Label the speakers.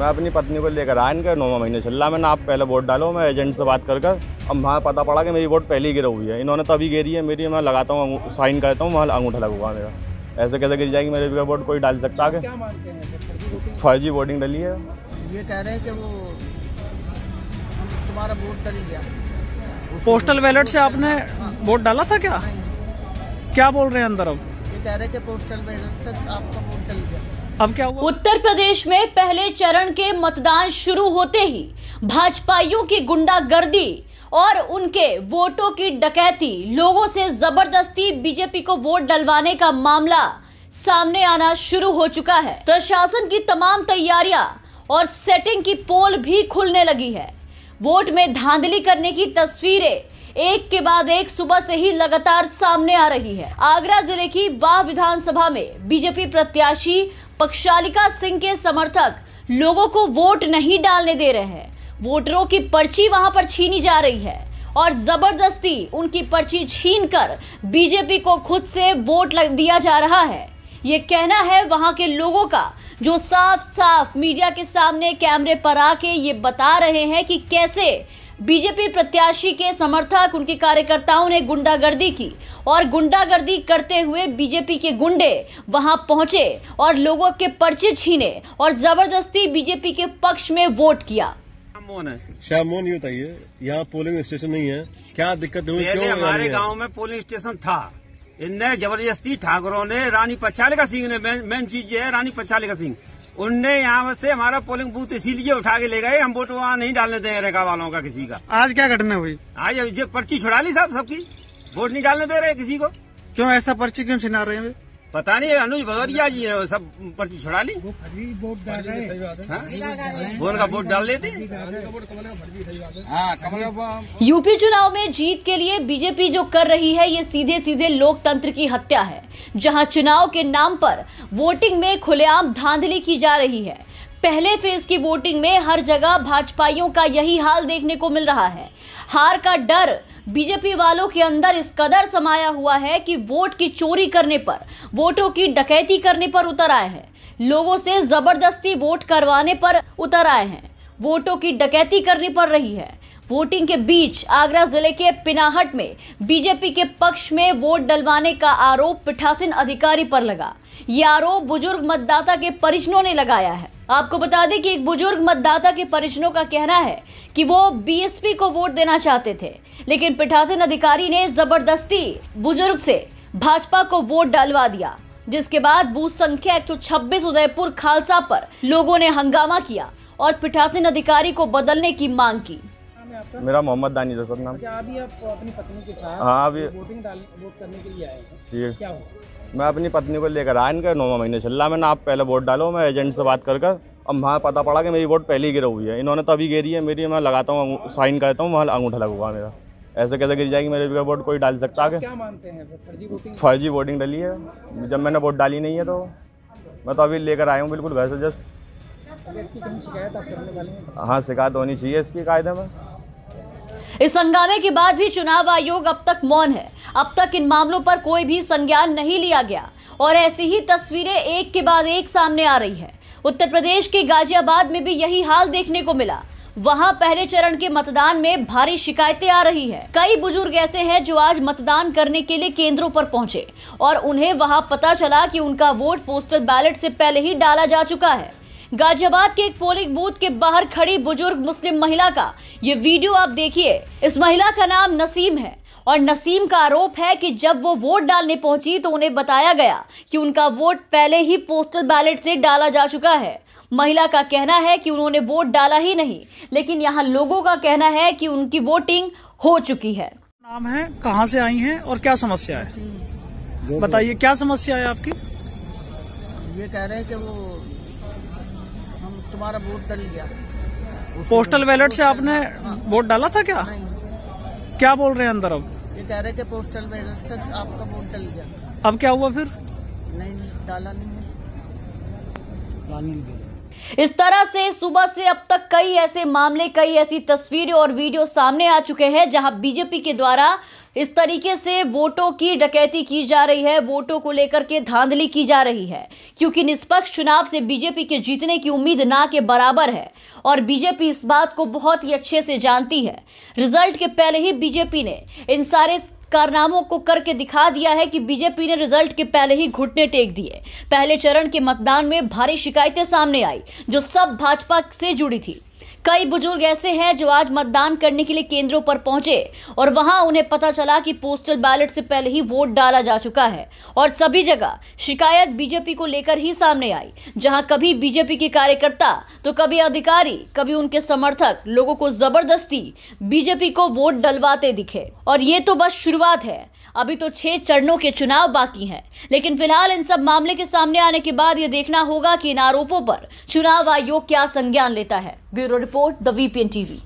Speaker 1: मैं अपनी पत्नी को लेकर आया इनका नौवा महीने चल रहा मैंने आप पहले वोट डालो मैं एजेंट से बात कर कर अब वहाँ पता पड़ा कि मेरी वोट पहले ही गिरा हुई है इन्होंने तभी गिरी है मेरी मैं लगाता हूँ साइन करता हूँ वहाँ अंगूठा लगा हुआ मेरा ऐसे कैसे गिर जाएगी मेरे बिना वोट कोई डाल सकता है फर्जी वोटिंग डली है ये कह रहे हैं कि वो तुम्हारा वोट गया पोस्टल बैलेट से आपने वोट डाला था क्या क्या बोल रहे हैं अंदर अब ये कह रहे हैं कि पोस्टल बैलेट से आपका वोट डल गया
Speaker 2: अब क्या हुआ उत्तर प्रदेश में पहले चरण के मतदान शुरू होते ही भाजपाइयों की गुंडागर्दी और उनके वोटों की डकैती लोगों से जबरदस्ती बीजेपी को वोट डलवाने का मामला सामने आना शुरू हो चुका है प्रशासन की तमाम तैयारियां और सेटिंग की पोल भी खुलने लगी है वोट में धांधली करने की तस्वीरें एक के बाद एक सुबह से ही लगातार सामने आ रही है आगरा जिले की बाह विधानसभा में बीजेपी प्रत्याशी पक्षालिका सिंह के समर्थक लोगों को वोट नहीं डालने दे रहे हैं वोटरों की पर्ची वहां पर छीनी जा रही है और जबरदस्ती उनकी पर्ची छीन कर बीजेपी को खुद से वोट लग दिया जा रहा है ये कहना है वहां के लोगों का जो साफ साफ मीडिया के सामने कैमरे पर आके ये बता रहे हैं कि कैसे बीजेपी प्रत्याशी के समर्थक उनके कार्यकर्ताओं ने गुंडागर्दी की और गुंडागर्दी करते हुए बीजेपी के गुंडे वहां पहुंचे और लोगों के पर्चे छीने और जबरदस्ती बीजेपी के पक्ष में वोट किया
Speaker 1: शाह है ये बताइए यहाँ पोलिंग स्टेशन नहीं है क्या दिक्कत हुई क्यों हमारे गाँव में पोलिंग स्टेशन था इनने जबरदस्ती ठाकुरों ने रानी पचालिका का सिंह ने मेन चीज ये है रानी पचालिका का सिंह उनने यहाँ से हमारा पोलिंग बूथ इसीलिए उठा के ले गए हम वोट वहाँ नहीं डालने दे रेखा वालों का किसी का आज क्या घटना हुई आज ये पर्ची छुड़ा ली साहब सबकी वोट नहीं डालने दे रहे किसी को क्यों ऐसा पर्ची क्यों छिना रहे हैं पता नहीं अनुज भदौरिया जी सब पर्ची छुड़ा ली वो तो हाँ? वोट डाल रहे का वोट डाल लेते
Speaker 2: हाँ, यूपी चुनाव में जीत के लिए बीजेपी जो कर रही है ये सीधे सीधे लोकतंत्र की हत्या है जहां चुनाव के नाम पर वोटिंग में खुलेआम धांधली की जा रही है पहले फेज की वोटिंग में हर जगह भाजपाइयों का यही हाल देखने को मिल रहा है हार का डर बीजेपी वालों के अंदर इस कदर समाया हुआ है कि वोट की चोरी करने पर वोटों की डकैती करने पर उतर आए हैं लोगों से जबरदस्ती वोट करवाने पर उतर आए हैं वोटों की डकैती करने पर रही है वोटिंग के बीच आगरा जिले के पिनाहट में बीजेपी के पक्ष में वोट डलवाने का आरोप पीठासीन अधिकारी पर लगा ये आरोप बुजुर्ग मतदाता के परिजनों ने लगाया है आपको बता दें कि एक बुजुर्ग मतदाता के परिजनों का कहना है कि वो बीएसपी को वोट देना चाहते थे लेकिन पिठासीन अधिकारी ने जबरदस्ती बुजुर्ग से भाजपा को वोट डालवा दिया जिसके बाद बूथ संख्या एक उदयपुर खालसा पर लोगों ने हंगामा किया और पिठासीन अधिकारी को बदलने की मांग की आपका
Speaker 1: मेरा मोहम्मद दानी है नाम क्या अच्छा, अभी आप अपनी पत्नी के साथ हाँ अभी वोटिंग डाल वोट करने के लिए आए हैं क्या हुआ मैं अपनी पत्नी को लेकर आया इनका नौवा महीने चल रहा मैंने आप पहले वोट डालो मैं एजेंट से बात कर कर अब वहाँ पता पड़ा कि मेरी वोट पहले ही गिरा हुई है इन्होंने तो अभी गिरी है मेरी मैं लगाता हूँ साइन करता हूँ वहाँ अंगूठा लगा हुआ मेरा ऐसे कैसे गिर जाएगी मेरे का वोट कोई डाल सकता है क्या मानते हैं फर्जी वोटिंग डाली है जब मैंने वोट डाली नहीं है तो मैं तो अभी लेकर आया हूँ बिल्कुल वैसे जस्ट
Speaker 2: अच्छा, इसकी कहीं शिकायत आप करने वाले
Speaker 1: हैं हाँ शिकायत होनी चाहिए इसकी कायदे में
Speaker 2: इस हंगामे के बाद भी चुनाव आयोग अब तक मौन है अब तक इन मामलों पर कोई भी संज्ञान नहीं लिया गया और ऐसी ही तस्वीरें एक के बाद एक सामने आ रही है उत्तर प्रदेश के गाजियाबाद में भी यही हाल देखने को मिला वहां पहले चरण के मतदान में भारी शिकायतें आ रही है कई बुजुर्ग ऐसे हैं जो आज मतदान करने के लिए केंद्रों पर पहुंचे और उन्हें वहां पता चला कि उनका वोट पोस्टल बैलेट से पहले ही डाला जा चुका है गाजियाबाद के एक पोलिंग बूथ के बाहर खड़ी बुजुर्ग मुस्लिम महिला का ये वीडियो आप देखिए इस महिला का नाम नसीम है और नसीम का आरोप है कि जब वो वोट डालने पहुंची तो उन्हें बताया गया कि उनका वोट पहले ही पोस्टल बैलेट से डाला जा चुका है महिला का कहना है कि उन्होंने वोट डाला ही नहीं लेकिन यहाँ लोगों का कहना है कि उनकी वोटिंग हो चुकी है नाम
Speaker 1: है कहाँ से आई हैं और क्या समस्या है बताइए क्या समस्या है आपकी ये कह रहे हैं कि वो तुम्हारा वोट डल गया पोस्टल बैलेट से आपने वोट हाँ। डाला था क्या क्या बोल रहे हैं अंदर अब ये कह रहे थे पोस्टल बैलेट से आपका वोट डल गया अब क्या हुआ फिर
Speaker 2: नहीं डाला नहीं है इस तरह से सुबह से अब तक कई ऐसे मामले कई ऐसी तस्वीरें और वीडियो सामने आ चुके हैं जहां बीजेपी के द्वारा इस तरीके से वोटों की डकैती की जा रही है वोटों को लेकर के धांधली की जा रही है क्योंकि निष्पक्ष चुनाव से बीजेपी के जीतने की उम्मीद ना के बराबर है और बीजेपी इस बात को बहुत ही अच्छे से जानती है रिजल्ट के पहले ही बीजेपी ने इन सारे कारनामों को करके दिखा दिया है कि बीजेपी ने रिजल्ट के पहले ही घुटने टेक दिए पहले चरण के मतदान में भारी शिकायतें सामने आई जो सब भाजपा से जुड़ी थी कई बुजुर्ग ऐसे हैं जो आज मतदान करने के लिए केंद्रों पर पहुंचे और वहां उन्हें पता चला कि पोस्टल बैलेट से पहले ही वोट डाला जा चुका है और सभी जगह शिकायत बीजेपी को लेकर ही सामने आई जहां कभी बीजेपी के कार्यकर्ता तो कभी अधिकारी कभी उनके समर्थक लोगों को जबरदस्ती बीजेपी को वोट डलवाते दिखे और ये तो बस शुरुआत है अभी तो छह चरणों के चुनाव बाकी हैं लेकिन फिलहाल इन सब मामले के सामने आने के बाद यह देखना होगा कि इन आरोपों पर चुनाव आयोग क्या संज्ञान लेता है bureau report the VPN TV